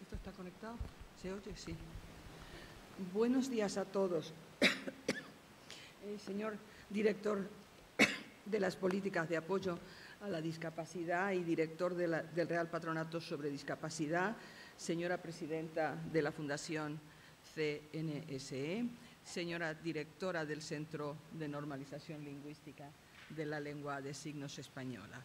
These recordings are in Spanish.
¿Esto está conectado? ¿Se oye? Sí. Buenos días a todos. Eh, señor director de las políticas de apoyo a la discapacidad y director del Real Patronato sobre Discapacidad, señora presidenta de la Fundación CNSE, señora directora del Centro de Normalización Lingüística de la Lengua de Signos Española.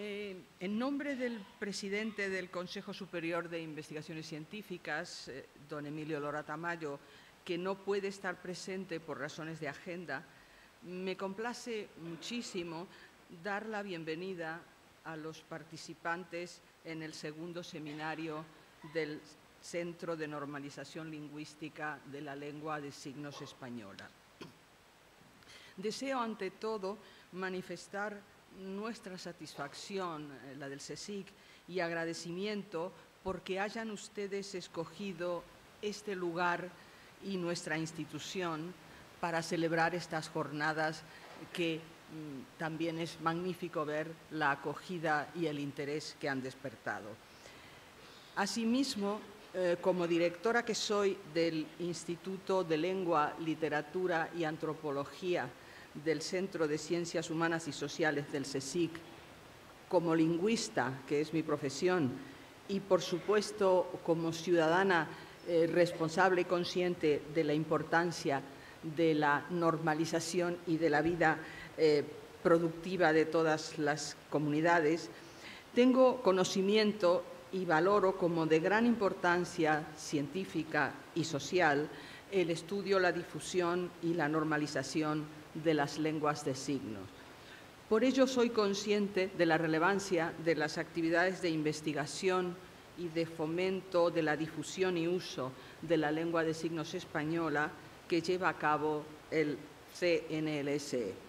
Eh, en nombre del presidente del Consejo Superior de Investigaciones Científicas, eh, don Emilio Lora Tamayo, que no puede estar presente por razones de agenda, me complace muchísimo dar la bienvenida a los participantes en el segundo seminario del Centro de Normalización Lingüística de la Lengua de Signos Española. Deseo, ante todo, manifestar nuestra satisfacción, eh, la del CSIC, y agradecimiento porque hayan ustedes escogido este lugar y nuestra institución para celebrar estas jornadas que mm, también es magnífico ver la acogida y el interés que han despertado. Asimismo, eh, como directora que soy del Instituto de Lengua, Literatura y Antropología del Centro de Ciencias Humanas y Sociales del CESIC, como lingüista, que es mi profesión, y por supuesto como ciudadana eh, responsable y consciente de la importancia de la normalización y de la vida eh, productiva de todas las comunidades, tengo conocimiento y valoro como de gran importancia científica y social el estudio, la difusión y la normalización de las lenguas de signos. Por ello soy consciente de la relevancia de las actividades de investigación y de fomento de la difusión y uso de la lengua de signos española que lleva a cabo el CNLSE.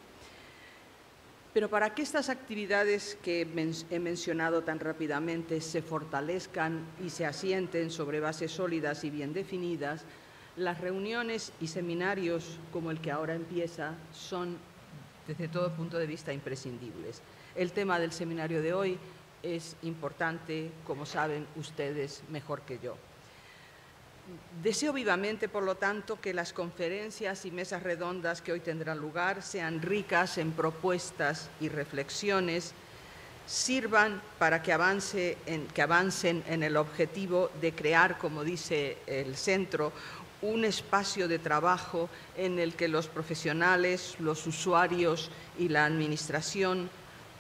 Pero para que estas actividades que he mencionado tan rápidamente se fortalezcan y se asienten sobre bases sólidas y bien definidas, las reuniones y seminarios como el que ahora empieza son desde todo punto de vista imprescindibles. El tema del seminario de hoy es importante, como saben ustedes mejor que yo. Deseo vivamente, por lo tanto, que las conferencias y mesas redondas que hoy tendrán lugar sean ricas en propuestas y reflexiones, sirvan para que, avance que avancen en el objetivo de crear, como dice el centro, un espacio de trabajo en el que los profesionales, los usuarios y la administración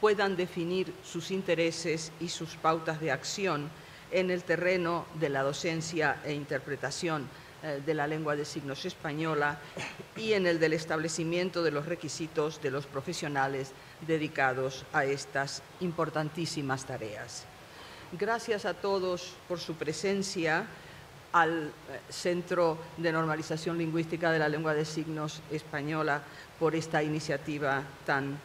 puedan definir sus intereses y sus pautas de acción en el terreno de la docencia e interpretación eh, de la lengua de signos española y en el del establecimiento de los requisitos de los profesionales dedicados a estas importantísimas tareas. Gracias a todos por su presencia al eh, Centro de Normalización Lingüística de la Lengua de Signos Española por esta iniciativa tan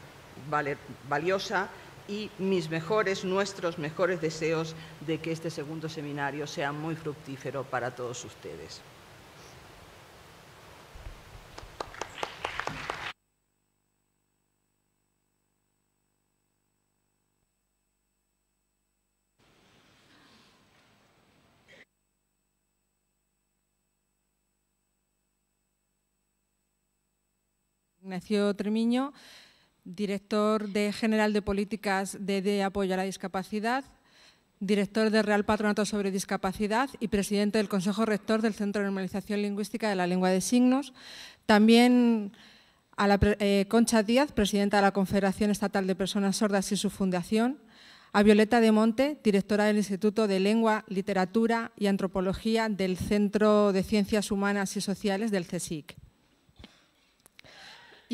valiosa y mis mejores, nuestros mejores deseos de que este segundo seminario sea muy fructífero para todos ustedes. Ignacio Tremiño, director de General de Políticas de, Apoyo a la Discapacidad, director del Real Patronato sobre Discapacidad y presidente del Consejo Rector del Centro de Normalización Lingüística de la Lengua de Signos. También a la, eh, Concha Díaz, presidenta de la Confederación Estatal de Personas Sordas y su fundación, a Violeta de Monte, directora del Instituto de Lengua, Literatura y Antropología del Centro de Ciencias Humanas y Sociales del CSIC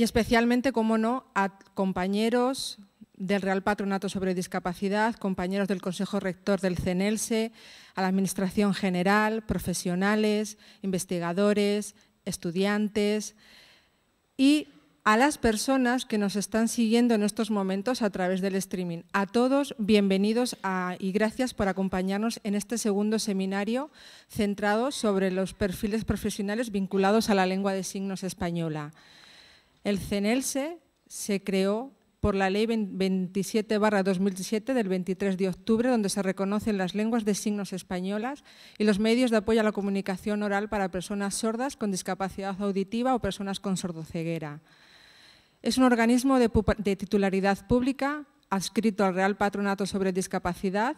y especialmente, como no, a compañeros del Real Patronato sobre Discapacidad, compañeros del Consejo Rector del CENELSE, a la Administración General, profesionales, investigadores, estudiantes y a las personas que nos están siguiendo en estos momentos a través del streaming. A todos, bienvenidos y gracias por acompañarnos en este segundo seminario centrado sobre los perfiles profesionales vinculados a la lengua de signos española. El CENELSE se creó por la Ley 27-2007 del 23 de octubre, donde se reconocen las lenguas de signos españolas y los medios de apoyo a la comunicación oral para personas sordas con discapacidad auditiva o personas con sordoceguera. Es un organismo de, titularidad pública adscrito al Real Patronato sobre Discapacidad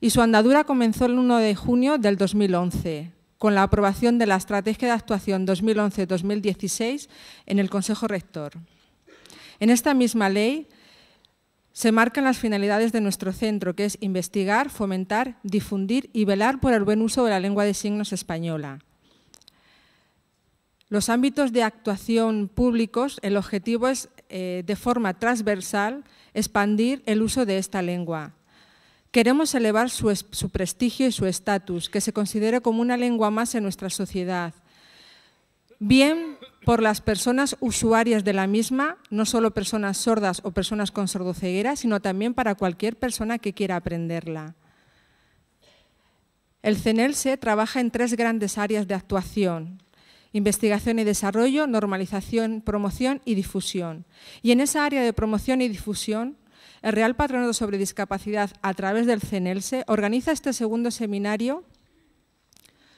y su andadura comenzó el 1 de junio del 2011 con la aprobación de la Estrategia de Actuación 2011-2016 en el Consejo Rector. En esta misma ley se marcan las finalidades de nuestro centro, que es investigar, fomentar, difundir y velar por el buen uso de la lengua de signos española. Los ámbitos de actuación públicos, el objetivo es, eh, de forma transversal, expandir el uso de esta lengua, Queremos elevar su, prestigio y su estatus, que se considere como una lengua más en nuestra sociedad, bien por las personas usuarias de la misma, no solo personas sordas o personas con sordoceguera, sino también para cualquier persona que quiera aprenderla. El CENELSE trabaja en tres grandes áreas de actuación, investigación y desarrollo, normalización, promoción y difusión. Y en esa área de promoción y difusión el Real Patronato sobre Discapacidad, a través del CENELSE, e, organiza este segundo seminario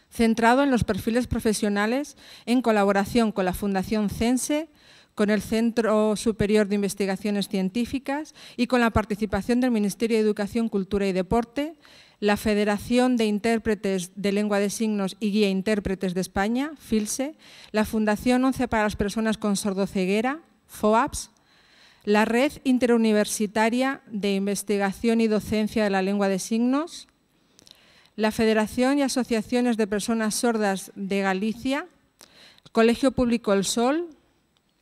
centrado en los perfiles profesionales en colaboración con la Fundación CENSE, e, con el Centro Superior de Investigaciones Científicas y con la participación del Ministerio de Educación, Cultura y Deporte, la Federación de Intérpretes de Lengua de Signos y Guía Intérpretes de España, FILSE, la Fundación 11 para las Personas con Sordoceguera, FOAPS, la Red Interuniversitaria de Investigación y Docencia de la Lengua de Signos, la Federación y Asociaciones de Personas Sordas de Galicia, Colegio Público El Sol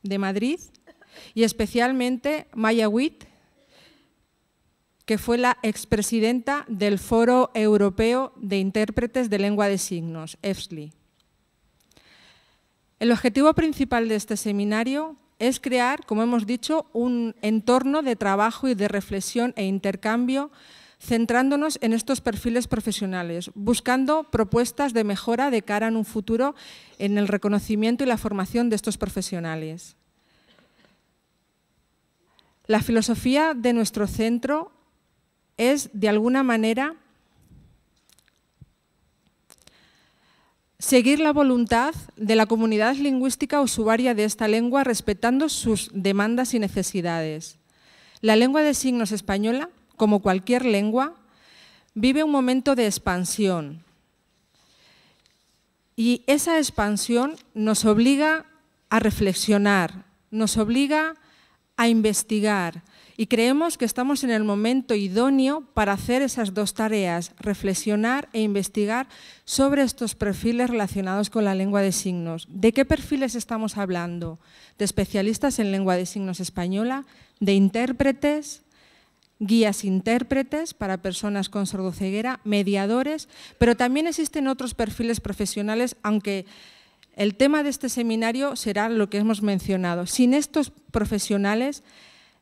de Madrid y especialmente Maya Witt, que fue la expresidenta del Foro Europeo de Intérpretes de Lengua de Signos, EFSLI. El objetivo principal de este seminario es crear, como hemos dicho, un entorno de trabajo y de reflexión e intercambio centrándonos en estos perfiles profesionales, buscando propuestas de mejora de cara a un futuro en el reconocimiento y la formación de estos profesionales. La filosofía de nuestro centro es, de alguna manera, seguir la voluntad de la comunidad lingüística usuaria de esta lengua respetando sus demandas y necesidades. La lengua de signos española, como cualquier lengua, vive un momento de expansión. Y esa expansión nos obliga a reflexionar, nos obliga a investigar, y creemos que estamos en el momento idóneo para hacer esas dos tareas, reflexionar e investigar sobre estos perfiles relacionados con la lengua de signos. ¿De qué perfiles estamos hablando? ¿De especialistas en lengua de signos española? ¿De intérpretes? guías intérpretes para personas con sordoceguera, mediadores, pero también existen otros perfiles profesionales, aunque el tema de este seminario será lo que hemos mencionado. Sin estos profesionales,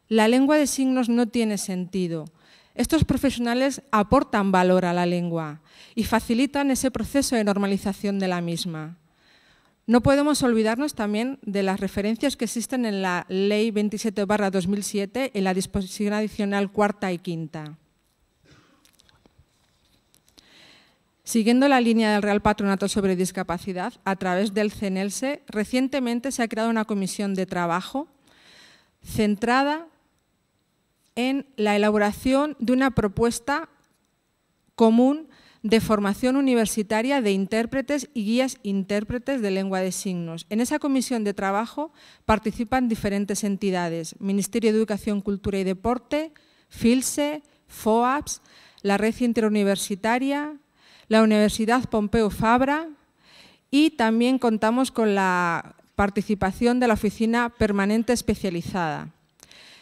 la lengua de signos no tiene sentido. Estos profesionales aportan valor a la lengua y facilitan ese proceso de normalización de la misma. No podemos olvidarnos también de las referencias que existen en la Ley 27-2007 en la disposición adicional cuarta y quinta. Siguiendo la línea del Real Patronato sobre Discapacidad, a través del CENELSE, recientemente se ha creado una comisión de trabajo centrada en la elaboración de una propuesta común de formación universitaria de intérpretes y guías intérpretes de lengua de signos. En esa comisión de trabajo participan diferentes entidades, Ministerio de Educación, Cultura y Deporte, FILSE, FOAPS, la Red Interuniversitaria, la Universidad Pompeu Fabra y también contamos con la participación de la Oficina Permanente Especializada.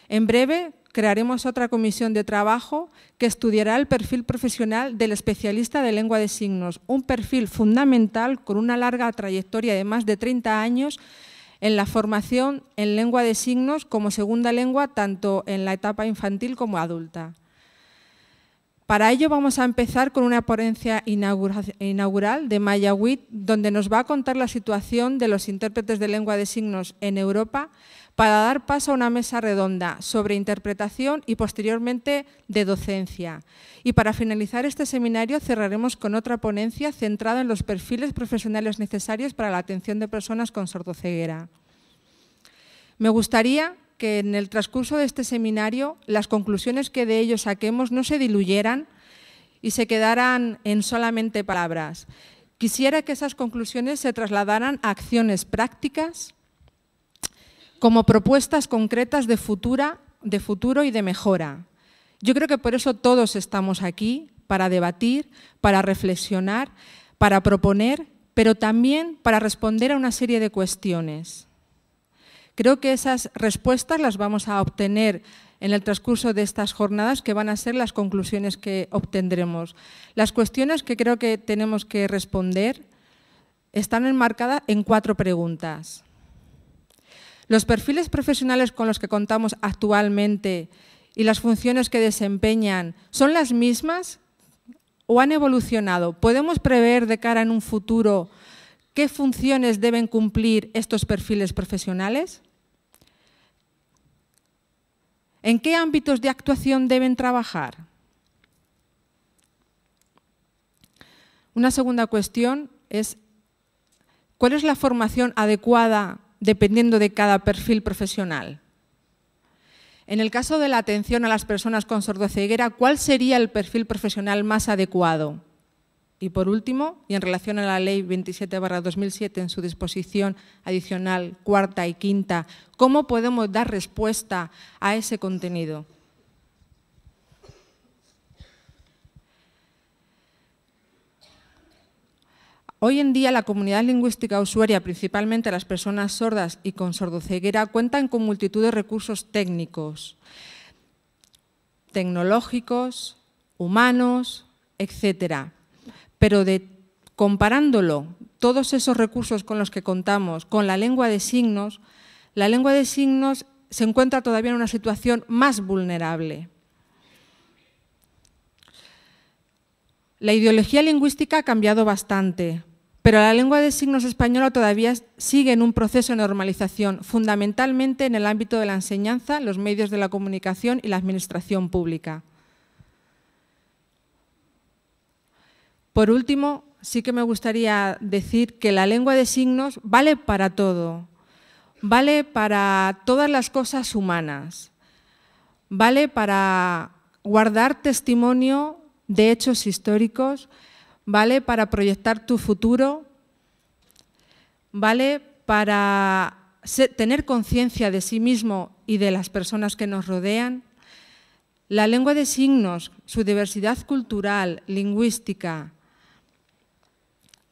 En breve crearemos otra comisión de trabajo que estudiará el perfil profesional del especialista de lengua de signos, un perfil fundamental con una larga trayectoria de más de 30 años en la formación en lengua de signos como segunda lengua tanto en la etapa infantil como adulta. Para ello vamos a empezar con una ponencia inaugural de Maya Witt, donde nos va a contar la situación de los intérpretes de lengua de signos en Europa para dar paso a una mesa redonda sobre interpretación y posteriormente de docencia. Y para finalizar este seminario cerraremos con otra ponencia centrada en los perfiles profesionales necesarios para la atención de personas con sordoceguera. Me gustaría que en el transcurso de este seminario las conclusiones que de ello saquemos no se diluyeran y se quedaran en solamente palabras. Quisiera que esas conclusiones se trasladaran a acciones prácticas como propuestas concretas de, de futuro y de mejora. Yo creo que por eso todos estamos aquí, para debatir, para reflexionar, para proponer, pero también para responder a una serie de cuestiones. Creo que esas respuestas las vamos a obtener en el transcurso de estas jornadas, que van a ser las conclusiones que obtendremos. Las cuestiones que creo que tenemos que responder están enmarcadas en cuatro preguntas. Los perfiles profesionales con los que contamos actualmente y las funciones que desempeñan son las mismas o han evolucionado. ¿Podemos prever de cara en un futuro qué funciones deben cumplir estos perfiles profesionales? ¿En qué ámbitos de actuación deben trabajar? Una segunda cuestión es, ¿cuál es la formación adecuada dependiendo de cada perfil profesional. En el caso de la atención a las personas con sordoceguera, ¿cuál sería el perfil profesional más adecuado? Y por último, y en relación a la Ley 27-2007 en su disposición adicional cuarta y quinta, ¿cómo podemos dar respuesta a ese contenido? Hoy en día la comunidad lingüística usuaria, principalmente las personas sordas y con sordoceguera, cuentan con multitud de recursos técnicos, tecnológicos, humanos, etc. Pero comparándolo, todos esos recursos con los que contamos, con la lengua de signos, la lengua de signos se encuentra todavía en una situación más vulnerable. La ideología lingüística ha cambiado bastante, pero la lengua de signos española todavía sigue en un proceso de normalización, fundamentalmente en el ámbito de la enseñanza, los medios de la comunicación y la administración pública. Por último, sí que me gustaría decir que la lengua de signos vale para todo, vale para todas las cosas humanas, vale para guardar testimonio de hechos históricos, vale para proyectar tu futuro, vale para tener conciencia de sí mismo y de las personas que nos rodean. La lengua de signos, su diversidad cultural, lingüística,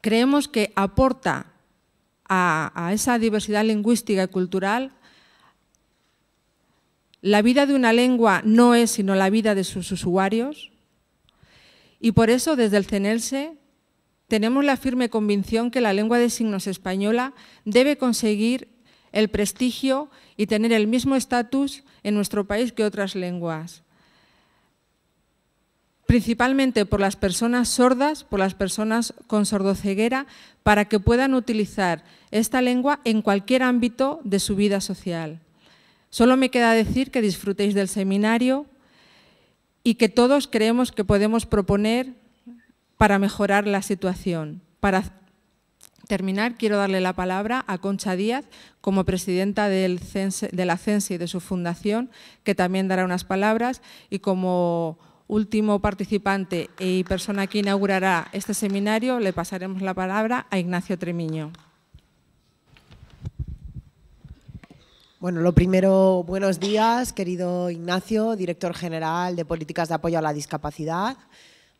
creemos que aporta a, a esa diversidad lingüística y cultural. La vida de una lengua no es sino la vida de sus usuarios, y por eso, desde el CENELSE, tenemos la firme convicción que la lengua de signos española debe conseguir el prestigio y tener el mismo estatus en nuestro país que otras lenguas. Principalmente por las personas sordas, por las personas con sordoceguera, para que puedan utilizar esta lengua en cualquier ámbito de su vida social. Solo me queda decir que disfrutéis del seminario, y que todos creemos que podemos proponer para mejorar la situación. Para terminar, quiero darle la palabra a Concha Díaz, como presidenta de la CENSE y de su fundación, que también dará unas palabras, y como último participante y persona que inaugurará este seminario, le pasaremos la palabra a Ignacio Tremiño. Bueno, lo primero, buenos días, querido Ignacio, director general de Políticas de Apoyo a la Discapacidad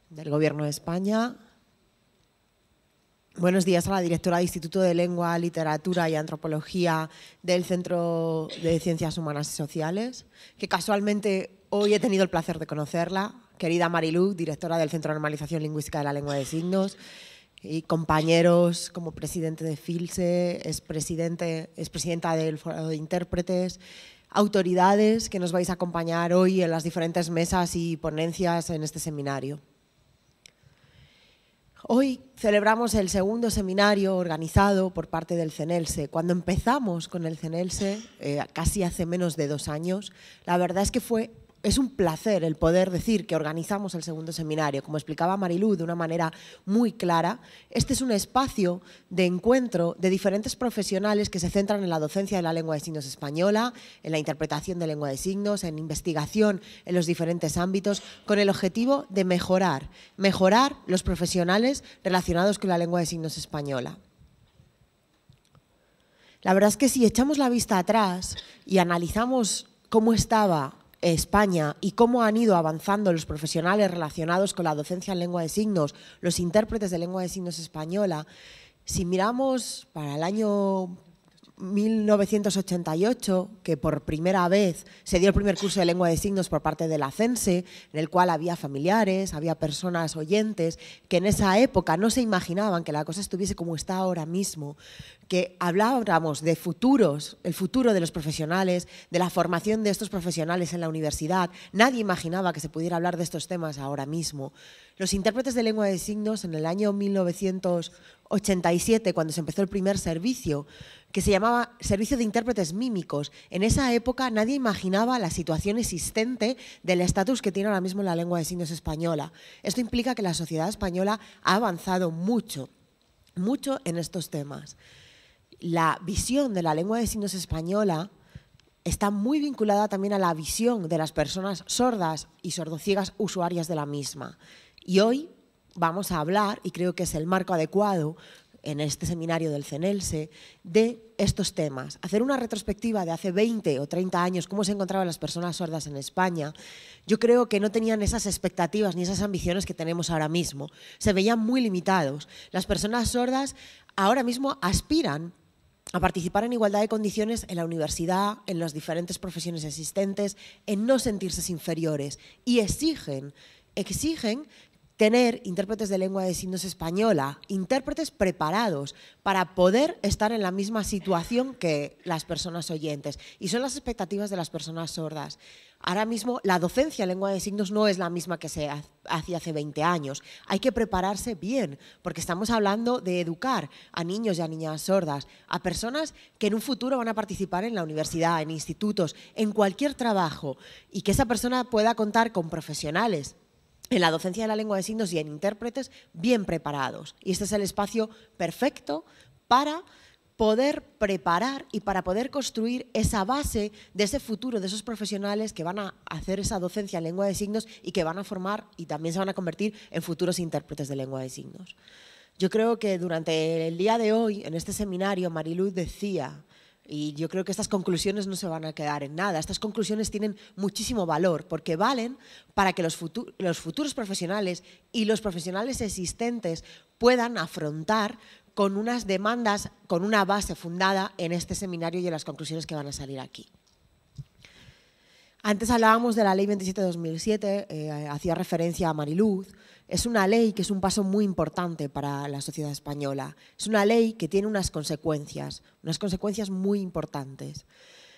del Gobierno de España. Buenos días a la directora de Instituto de Lengua, Literatura y Antropología del Centro de Ciencias Humanas y Sociales, que casualmente hoy he tenido el placer de conocerla. Querida Marilu, directora del Centro de Normalización Lingüística de la Lengua de Signos y compañeros como presidente de FILSE, es, presidente, es presidenta del Foro de Intérpretes, autoridades que nos vais a acompañar hoy en las diferentes mesas y ponencias en este seminario. Hoy celebramos el segundo seminario organizado por parte del CENELSE. Cuando empezamos con el CENELSE, eh, casi hace menos de dos años, la verdad es que fue es un placer el poder decir que organizamos el segundo seminario. Como explicaba Marilú de una manera muy clara, este es un espacio de encuentro de diferentes profesionales que se centran en la docencia de la lengua de signos española, en la interpretación de lengua de signos, en investigación en los diferentes ámbitos, con el objetivo de mejorar, mejorar los profesionales relacionados con la lengua de signos española. La verdad es que si echamos la vista atrás y analizamos cómo estaba España y cómo han ido avanzando los profesionales relacionados con la docencia en lengua de signos, los intérpretes de lengua de signos española, si miramos para el año 1988, que por primera vez se dio el primer curso de lengua de signos por parte de la CENSE, en el cual había familiares, había personas oyentes, que en esa época no se imaginaban que la cosa estuviese como está ahora mismo, que hablábamos de futuros, el futuro de los profesionales, de la formación de estos profesionales en la universidad. Nadie imaginaba que se pudiera hablar de estos temas ahora mismo. Los intérpretes de lengua de signos en el año 1987, cuando se empezó el primer servicio, que se llamaba Servicio de Intérpretes Mímicos, en esa época nadie imaginaba la situación existente del estatus que tiene ahora mismo la lengua de signos española. Esto implica que la sociedad española ha avanzado mucho, mucho en estos temas la visión de la lengua de signos española está muy vinculada también a la visión de las personas sordas y sordociegas usuarias de la misma. Y hoy vamos a hablar, y creo que es el marco adecuado en este seminario del CENELSE, de estos temas. Hacer una retrospectiva de hace 20 o 30 años, cómo se encontraban las personas sordas en España, yo creo que no tenían esas expectativas ni esas ambiciones que tenemos ahora mismo. Se veían muy limitados. Las personas sordas ahora mismo aspiran a participar en igualdad de condiciones en la universidad, en las diferentes profesiones existentes, en no sentirse inferiores y exigen, exigen tener intérpretes de lengua de signos española, intérpretes preparados para poder estar en la misma situación que las personas oyentes. Y son las expectativas de las personas sordas. Ahora mismo la docencia en lengua de signos no es la misma que se hacía hace 20 años. Hay que prepararse bien, porque estamos hablando de educar a niños y a niñas sordas, a personas que en un futuro van a participar en la universidad, en institutos, en cualquier trabajo, y que esa persona pueda contar con profesionales en la docencia de la lengua de signos y en intérpretes bien preparados. Y este es el espacio perfecto para poder preparar y para poder construir esa base de ese futuro, de esos profesionales que van a hacer esa docencia en lengua de signos y que van a formar y también se van a convertir en futuros intérpretes de lengua de signos. Yo creo que durante el día de hoy, en este seminario, Mariluz decía y yo creo que estas conclusiones no se van a quedar en nada. Estas conclusiones tienen muchísimo valor porque valen para que los, futuros profesionales y los profesionales existentes puedan afrontar con unas demandas, con una base fundada en este seminario y en las conclusiones que van a salir aquí. Antes hablábamos de la Ley 27-2007, eh, hacía referencia a Mariluz. Es una ley que es un paso muy importante para la sociedad española. Es una ley que tiene unas consecuencias, unas consecuencias muy importantes.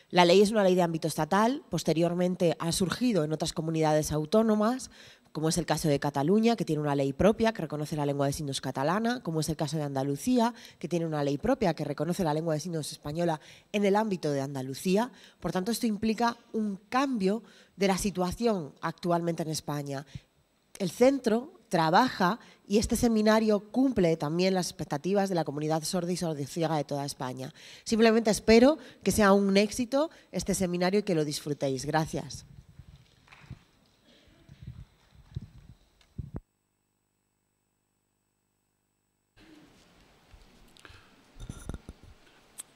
La ley es una ley de ámbito estatal, posteriormente ha surgido en otras comunidades autónomas, como es el caso de Cataluña, que tiene una ley propia que reconoce la lengua de signos catalana, como es el caso de Andalucía, que tiene una ley propia que reconoce la lengua de signos española en el ámbito de Andalucía. Por tanto, esto implica un cambio de la situación actualmente en España. El centro trabaja y este seminario cumple también las expectativas de la comunidad sorda y sordociega de toda España. Simplemente espero que sea un éxito este seminario y que lo disfrutéis. Gracias.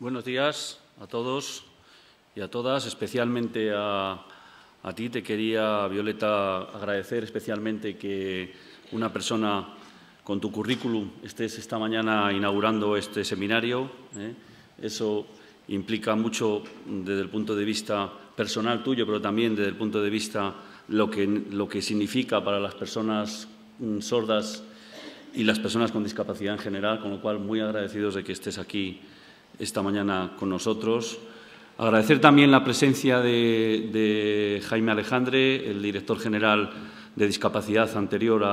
Buenos días a todos y a todas, especialmente a, ti. Te quería, Violeta, agradecer especialmente que una persona con tu currículum estés esta mañana inaugurando este seminario. ¿eh? Eso implica mucho desde el punto de vista personal tuyo, pero también desde el punto de vista lo que, lo que significa para las personas mm, sordas y las personas con discapacidad en general, con lo cual muy agradecidos de que estés aquí esta mañana con nosotros. Agradecer también la presencia de, Jaime Alejandre, el director general de discapacidad anterior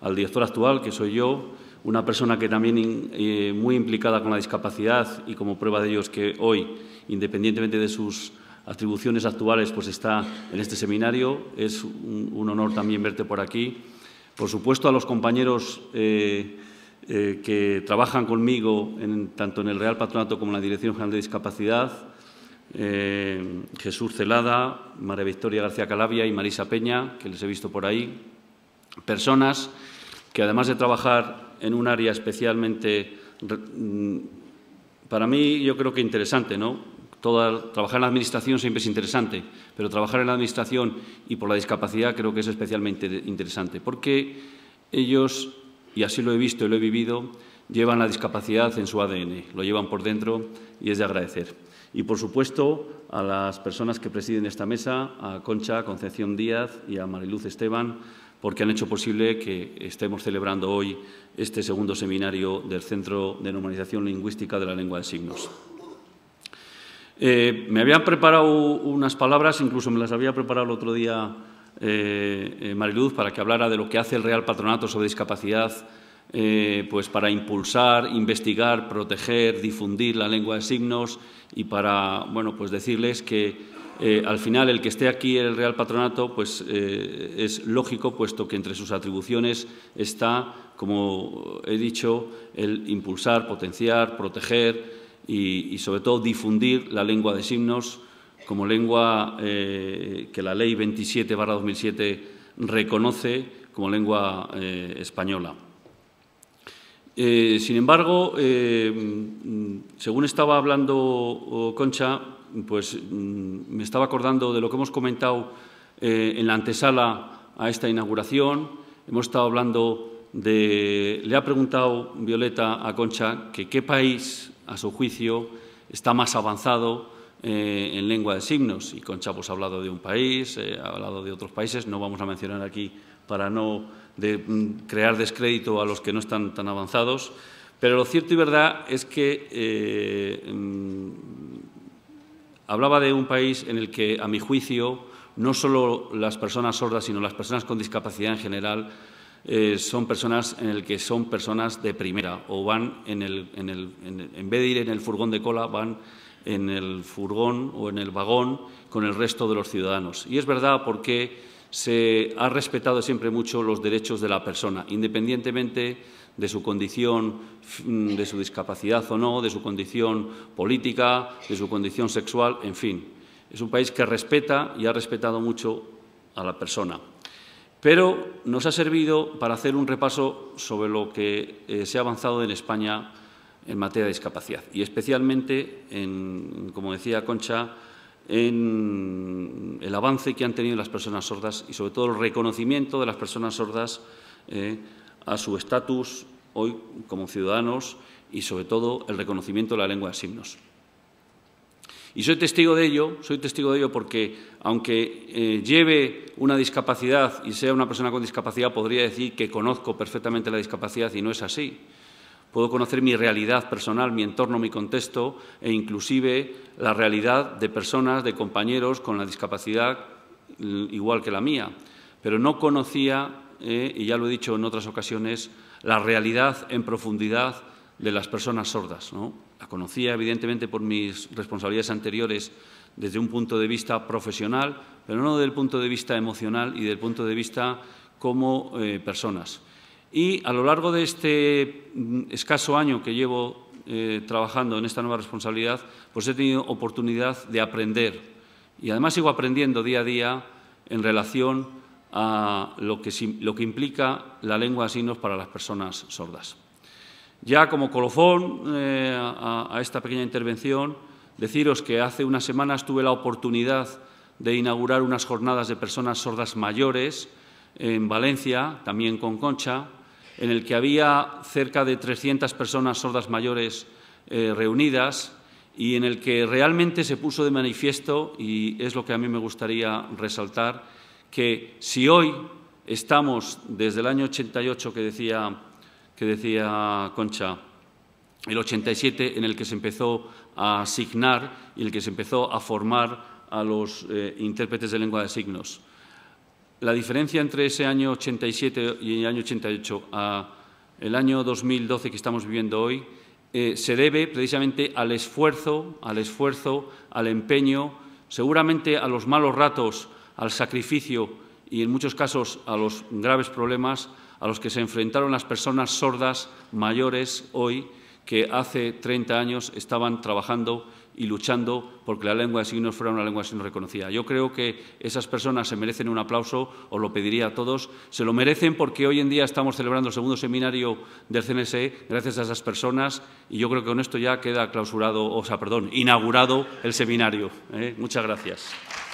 al director actual, que soy yo, una persona que también eh, muy implicada con la discapacidad y como prueba de ello es que hoy, independientemente de sus atribuciones actuales, pues está en este seminario. Es un, honor también verte por aquí. Por supuesto, a los compañeros eh, eh, que trabajan conmigo tanto en el Real Patronato como en la Dirección General de Discapacidad, eh, Jesús Celada, María Victoria García Calavia y Marisa Peña, que les he visto por ahí, personas que además de trabajar en un área especialmente, mm, para mí yo creo que interesante, ¿no? trabajar en la Administración siempre es interesante, pero trabajar en la Administración y por la discapacidad creo que es especialmente interesante, porque ellos y así lo he visto y lo he vivido, llevan la discapacidad en su ADN, lo llevan por dentro y es de agradecer. Y, por supuesto, a las personas que presiden esta mesa, a Concha, Concepción Díaz y a Mariluz Esteban, porque han hecho posible que estemos celebrando hoy este segundo seminario del Centro de Normalización Lingüística de la Lengua de Signos. Eh, me habían preparado unas palabras, incluso me las había preparado el otro día eh, eh, Mariluz para que hablara de lo que hace el Real Patronato sobre discapacidad, eh, pues para impulsar, investigar, proteger, difundir la lengua de signos y para, bueno, pues decirles que al final el que esté aquí el Real Patronato, pues es lógico, puesto que entre sus atribuciones está, como he dicho, el impulsar, potenciar, proteger y sobre todo difundir la lengua de signos como lengua eh, que la Ley 27-2007 reconoce como lengua eh, española. Eh, sin embargo, según estaba hablando oh, Concha, pues mm, me estaba acordando de lo que hemos comentado en la antesala a esta inauguración. Hemos estado hablando de... Le ha preguntado Violeta a Concha que qué país, a su juicio, está más avanzado eh, en lengua de signos. Y con Chavos pues, ha hablado de un país, eh, ha hablado de otros países, no vamos a mencionar aquí para no mm, crear descrédito a los que no están tan avanzados. Pero lo cierto y verdad es que eh, mm, hablaba de un país en el que, a mi juicio, no solo las personas sordas, sino las personas con discapacidad en general, eh, son personas en el que son personas de primera o van en el, en el en, vez de ir en el furgón de cola, van en el furgón o en el vagón con el resto de los ciudadanos. Y es verdad porque se ha respetado siempre mucho los derechos de la persona, independientemente de su condición, mm, de su discapacidad o no, de su condición política, de su condición sexual, en fin. Es un país que respeta y ha respetado mucho a la persona pero nos ha servido para hacer un repaso sobre lo que eh, se ha avanzado en España en materia de discapacidad y especialmente, en, como decía Concha, en el avance que han tenido las personas sordas y sobre todo el reconocimiento de las personas sordas eh, a su estatus hoy como ciudadanos y sobre todo el reconocimiento de la lengua de signos. Y soy testigo de ello, soy testigo de ello porque, aunque eh, lleve una discapacidad y sea una persona con discapacidad, podría decir que conozco perfectamente la discapacidad y no es así. Puedo conocer mi realidad personal, mi entorno, mi contexto e inclusive la realidad de personas, de compañeros con la discapacidad mm, igual que la mía. Pero no conocía, eh, y ya lo he dicho en otras ocasiones, la realidad en profundidad de las personas sordas. ¿no? La conocía, evidentemente, por mis responsabilidades anteriores desde un punto de vista profesional, pero no desde el punto de vista emocional y desde el punto de vista como eh, personas. Y a lo largo de este mm, escaso año que llevo eh, trabajando en esta nueva responsabilidad, pues he tenido oportunidad de aprender. Y además sigo aprendiendo día a día en relación a lo que, lo que implica la lengua de signos para las personas sordas. Ya como colofón eh, a, esta pequeña intervención, deciros que hace unas semanas tuve la oportunidad de inaugurar unas jornadas de personas sordas mayores en Valencia, también con Concha, en el que había cerca de 300 personas sordas mayores eh, reunidas y en el que realmente se puso de manifiesto, y es lo que a mí me gustaría resaltar, que si hoy estamos desde el año 88 que decía que decía Concha, el 87 en el que se empezó a asignar y el que se empezó a formar a los eh, intérpretes de lengua de signos. La diferencia entre ese año 87 y el año 88 a el año 2012 que estamos viviendo hoy eh, se debe precisamente al esfuerzo, al esfuerzo, al empeño, seguramente a los malos ratos, al sacrificio y en muchos casos a los graves problemas a los que se enfrentaron las personas sordas mayores hoy que hace 30 años estaban trabajando y luchando porque la lengua de signos fuera una lengua de signos reconocida. Yo creo que esas personas se merecen un aplauso, os lo pediría a todos. Se lo merecen porque hoy en día estamos celebrando el segundo seminario del CNSE gracias a esas personas y yo creo que con esto ya queda clausurado, o sea, perdón, inaugurado el seminario. ¿eh? Muchas gracias.